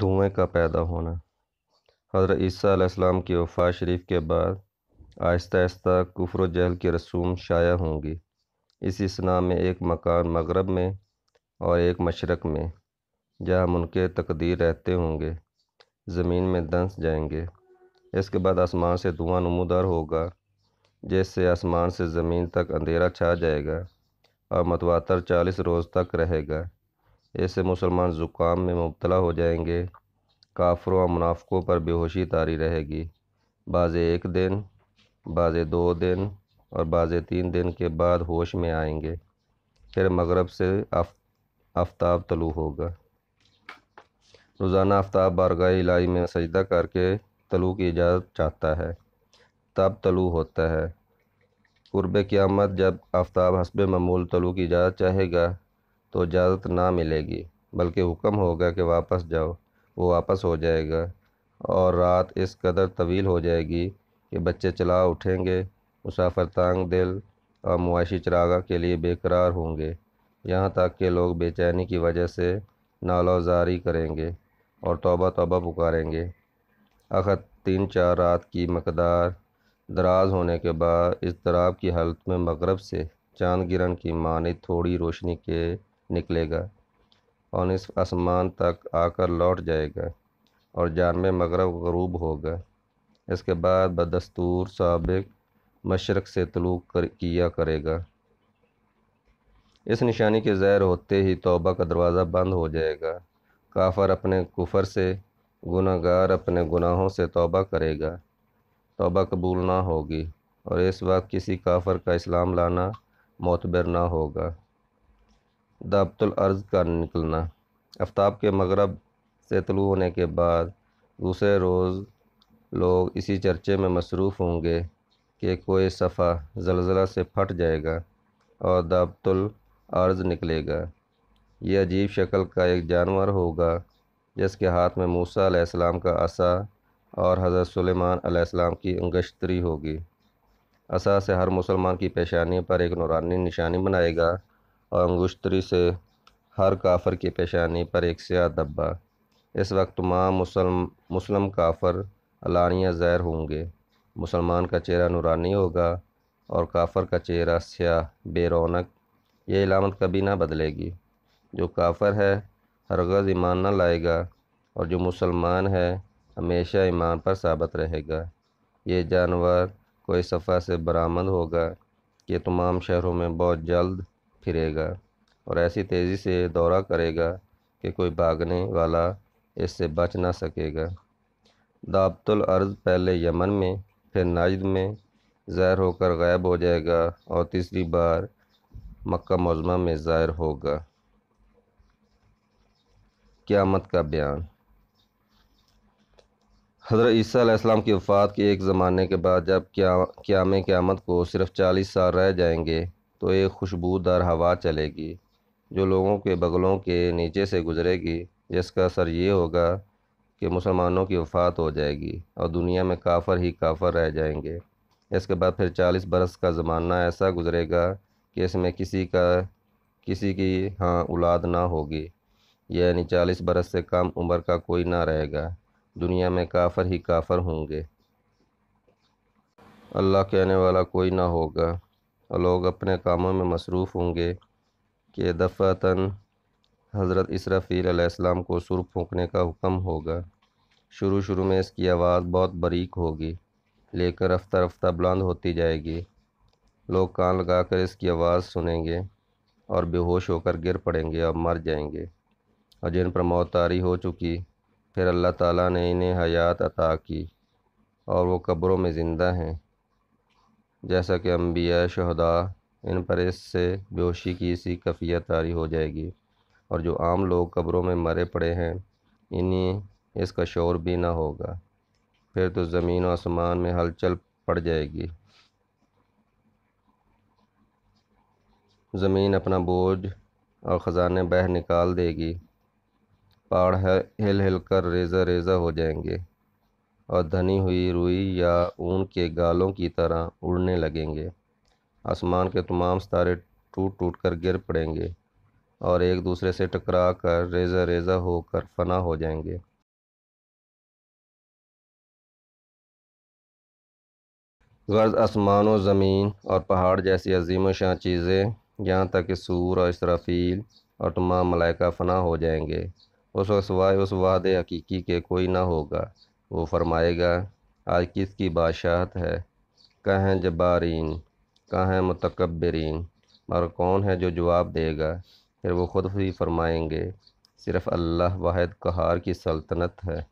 دھوئیں کا پیدا ہونا حضرت عیسیٰ علیہ السلام کی وفا شریف کے بعد آہستہ آہستہ کفر و جہل کی رسوم شائع ہوں گی اسی سناہ میں ایک مکان مغرب میں اور ایک مشرق میں جہاں ان کے تقدیر رہتے ہوں گے زمین میں دنس جائیں گے اس کے بعد آسمان سے دھواں نمودار ہوگا جس سے آسمان سے زمین تک اندھیرا چھا جائے گا اور متواتر چالیس روز تک رہے گا ایسے مسلمان زکام میں مبتلا ہو جائیں گے کافروں اور منافقوں پر بے ہوشی تاری رہے گی بعض ایک دن بعض دو دن اور بعض تین دن کے بعد ہوش میں آئیں گے پھر مغرب سے آفتاب طلوع ہوگا روزانہ آفتاب بارگاہ الہی میں سجدہ کر کے طلوع کی اجازت چاہتا ہے تب طلوع ہوتا ہے قرب قیامت جب آفتاب حسب معمول طلوع کی اجازت چاہے گا تو اجازت نہ ملے گی بلکہ حکم ہوگا کہ واپس جاؤ وہ واپس ہو جائے گا اور رات اس قدر طویل ہو جائے گی کہ بچے چلا اٹھیں گے مسافر تانگ دل اور معاشی چراغا کے لیے بے قرار ہوں گے یہاں تک کہ لوگ بے چینی کی وجہ سے نالوزاری کریں گے اور توبہ توبہ پکاریں گے اخت تین چار رات کی مقدار دراز ہونے کے بعد اضطراب کی حالت میں مغرب سے چاند گرن کی معنی تھوڑی روشنی کے نکلے گا اور نصف آسمان تک آ کر لوٹ جائے گا اور جانب مغرب غروب ہوگا اس کے بعد بدستور سابق مشرق سے طلوع کر کیا کرے گا اس نشانی کے زیر ہوتے ہی توبہ کا دروازہ بند ہو جائے گا کافر اپنے کفر سے گناہ گار اپنے گناہوں سے توبہ کرے گا توبہ قبول نہ ہوگی اور اس وقت کسی کافر کا اسلام لانا معتبر نہ ہوگا دابت الارض کا نکلنا آفتاب کے مغرب سے طلوع ہونے کے بعد دوسرے روز لوگ اسی چرچے میں مصروف ہوں گے کہ کوئی صفحہ زلزلہ سے پھٹ جائے گا اور دابت الارض نکلے گا یہ عجیب شکل کا ایک جانور ہوگا جس کے ہاتھ میں موسیٰ علیہ السلام کا عصا اور حضرت سلیمان علیہ السلام کی انگشتری ہوگی عصا سے ہر مسلمان کی پیشانی پر ایک نورانی نشانی بنائے گا اور انگشتری سے ہر کافر کی پیشانی پر ایک سیاہ دبا اس وقت تمام مسلم مسلم کافر علانیہ زیر ہوں گے مسلمان کا چہرہ نورانی ہوگا اور کافر کا چہرہ سیاہ بے رونق یہ علامت کبھی نہ بدلے گی جو کافر ہے ہرگز ایمان نہ لائے گا اور جو مسلمان ہے ہمیشہ ایمان پر ثابت رہے گا یہ جانور کوئی صفحہ سے برآمد ہوگا کہ تمام شہروں میں بہت جلد پھرے گا اور ایسی تیزی سے دورہ کرے گا کہ کوئی بھاگنے والا اس سے بچ نہ سکے گا دابت الارض پہلے یمن میں پھر ناجد میں ظاہر ہو کر غائب ہو جائے گا اور تیسری بار مکہ موزمہ میں ظاہر ہوگا قیامت کا بیان حضرت عیسیٰ علیہ السلام کی وفات کے ایک زمانے کے بعد جب قیام قیامت کو صرف چالیس سال رہ جائیں گے تو ایک خوشبودار ہوا چلے گی جو لوگوں کے بغلوں کے نیچے سے گزرے گی جس کا اثر یہ ہوگا کہ مسلمانوں کی وفات ہو جائے گی اور دنیا میں کافر ہی کافر رہ جائیں گے اس کے بعد پھر چالیس برس کا زمانہ ایسا گزرے گا کہ اس میں کسی کا کسی کی ہاں اولاد نہ ہوگی یعنی چالیس برس سے کم عمر کا کوئی نہ رہے گا دنیا میں کافر ہی کافر ہوں گے اللہ کہنے والا کوئی نہ ہوگا اور لوگ اپنے کاموں میں مصروف ہوں گے کہ دفعتاً حضرت اسرافیل علیہ السلام کو سر پھونکنے کا حکم ہوگا شروع شروع میں اس کی آواز بہت بریک ہوگی لے کر رفتہ رفتہ بلند ہوتی جائے گی لوگ کان لگا کر اس کی آواز سنیں گے اور بے ہوش ہو کر گر پڑیں گے اور مر جائیں گے اور جن پر موت آری ہو چکی پھر اللہ تعالیٰ نے انہیں حیات عطا کی اور وہ قبروں میں زندہ ہیں جیسا کہ انبیاء شہداء ان پر اس سے بیوشی کی اسی کفیت تاری ہو جائے گی اور جو عام لوگ قبروں میں مرے پڑے ہیں انہیں اس کا شعور بھی نہ ہوگا پھر تو زمین و آسمان میں ہلچل پڑ جائے گی زمین اپنا بوجھ اور خزانے بہر نکال دے گی پہاڑ ہل ہل کر ریزہ ریزہ ہو جائیں گے اور دھنی ہوئی روئی یا اون کے گالوں کی طرح اڑنے لگیں گے آسمان کے تمام ستارے ٹوٹ ٹوٹ کر گر پڑیں گے اور ایک دوسرے سے ٹکرا کر ریزہ ریزہ ہو کر فنا ہو جائیں گے غرض آسمان و زمین اور پہاڑ جیسی عظیم و شاہ چیزیں یہاں تک کہ سور اور اسرافیل اور تمام ملائکہ فنا ہو جائیں گے اس وقت سوائے اس وعد حقیقی کے کوئی نہ ہوگا وہ فرمائے گا آج کس کی بادشاہت ہے کہیں جبارین کہیں متکبرین اور کون ہے جو جواب دے گا پھر وہ خود ہی فرمائیں گے صرف اللہ واحد کہار کی سلطنت ہے